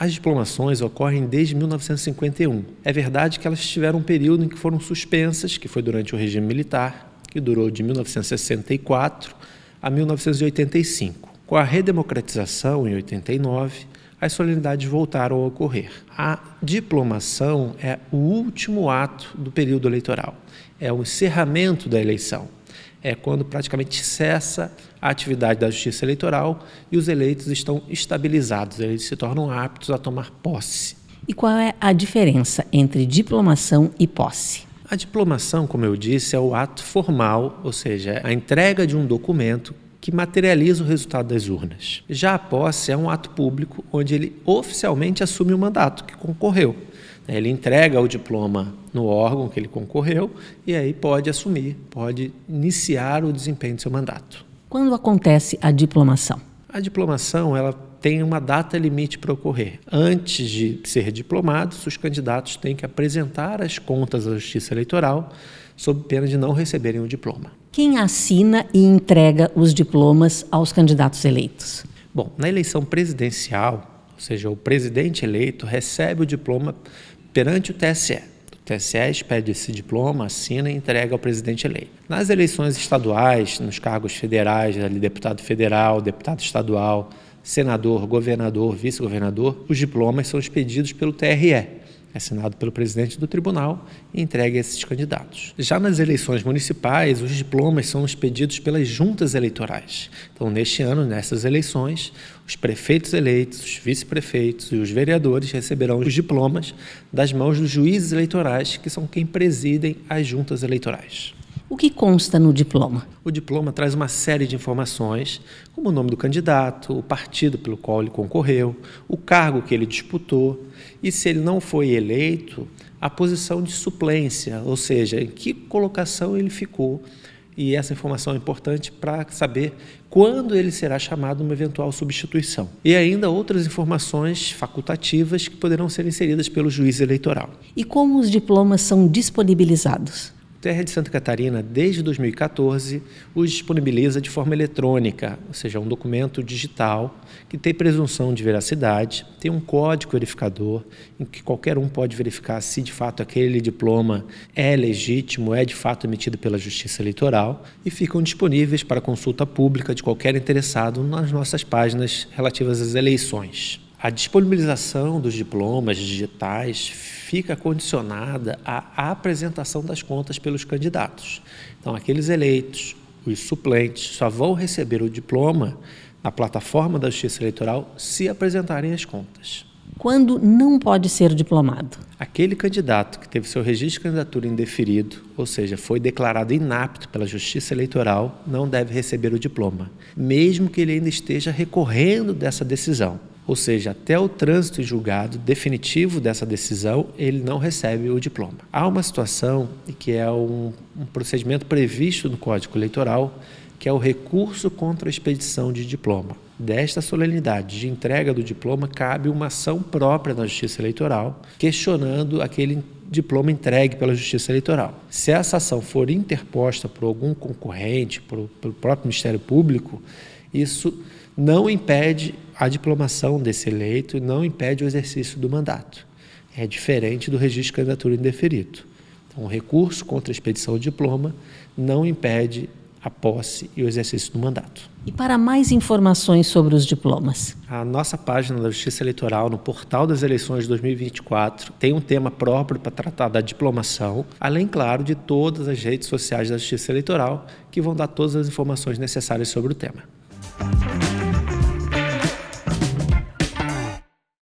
As diplomações ocorrem desde 1951. É verdade que elas tiveram um período em que foram suspensas, que foi durante o regime militar, que durou de 1964 a 1985. Com a redemocratização em 89, as solenidades voltaram a ocorrer. A diplomação é o último ato do período eleitoral, é o encerramento da eleição é quando praticamente cessa a atividade da justiça eleitoral e os eleitos estão estabilizados, eles se tornam aptos a tomar posse. E qual é a diferença entre diplomação e posse? A diplomação, como eu disse, é o ato formal, ou seja, é a entrega de um documento que materializa o resultado das urnas. Já a posse é um ato público onde ele oficialmente assume o mandato que concorreu. Né, ele entrega o diploma no órgão que ele concorreu e aí pode assumir, pode iniciar o desempenho do seu mandato. Quando acontece a diplomação? A diplomação ela tem uma data limite para ocorrer. Antes de ser diplomado, os candidatos têm que apresentar as contas à Justiça Eleitoral sob pena de não receberem o diploma. Quem assina e entrega os diplomas aos candidatos eleitos? Bom, na eleição presidencial, ou seja, o presidente eleito recebe o diploma perante o TSE. O TSE expede esse diploma, assina e entrega ao presidente eleito. Nas eleições estaduais, nos cargos federais, deputado federal, deputado estadual, senador, governador, vice-governador, os diplomas são expedidos pelo TRE, é assinado pelo presidente do tribunal e entregue a esses candidatos. Já nas eleições municipais, os diplomas são expedidos pelas juntas eleitorais. Então, neste ano, nessas eleições, os prefeitos eleitos, os vice-prefeitos e os vereadores receberão os diplomas das mãos dos juízes eleitorais, que são quem presidem as juntas eleitorais. O que consta no diploma? O diploma traz uma série de informações, como o nome do candidato, o partido pelo qual ele concorreu, o cargo que ele disputou e, se ele não foi eleito, a posição de suplência, ou seja, em que colocação ele ficou. E essa informação é importante para saber quando ele será chamado uma eventual substituição. E ainda outras informações facultativas que poderão ser inseridas pelo juiz eleitoral. E como os diplomas são disponibilizados? Terra de Santa Catarina, desde 2014, os disponibiliza de forma eletrônica, ou seja, um documento digital que tem presunção de veracidade, tem um código verificador em que qualquer um pode verificar se de fato aquele diploma é legítimo, é de fato emitido pela Justiça Eleitoral e ficam disponíveis para consulta pública de qualquer interessado nas nossas páginas relativas às eleições. A disponibilização dos diplomas digitais fica condicionada à apresentação das contas pelos candidatos. Então, aqueles eleitos, os suplentes, só vão receber o diploma na plataforma da Justiça Eleitoral se apresentarem as contas. Quando não pode ser diplomado? Aquele candidato que teve seu registro de candidatura indeferido, ou seja, foi declarado inapto pela Justiça Eleitoral, não deve receber o diploma, mesmo que ele ainda esteja recorrendo dessa decisão ou seja, até o trânsito e julgado definitivo dessa decisão, ele não recebe o diploma. Há uma situação que é um, um procedimento previsto no Código Eleitoral, que é o recurso contra a expedição de diploma. Desta solenidade de entrega do diploma, cabe uma ação própria na Justiça Eleitoral, questionando aquele diploma entregue pela Justiça Eleitoral. Se essa ação for interposta por algum concorrente, pelo próprio Ministério Público, isso não impede a diplomação desse eleito não impede o exercício do mandato. É diferente do registro de candidatura indeferido. Então, o recurso contra a expedição de diploma não impede a posse e o exercício do mandato. E para mais informações sobre os diplomas? A nossa página da Justiça Eleitoral, no portal das eleições 2024, tem um tema próprio para tratar da diplomação, além, claro, de todas as redes sociais da Justiça Eleitoral, que vão dar todas as informações necessárias sobre o tema.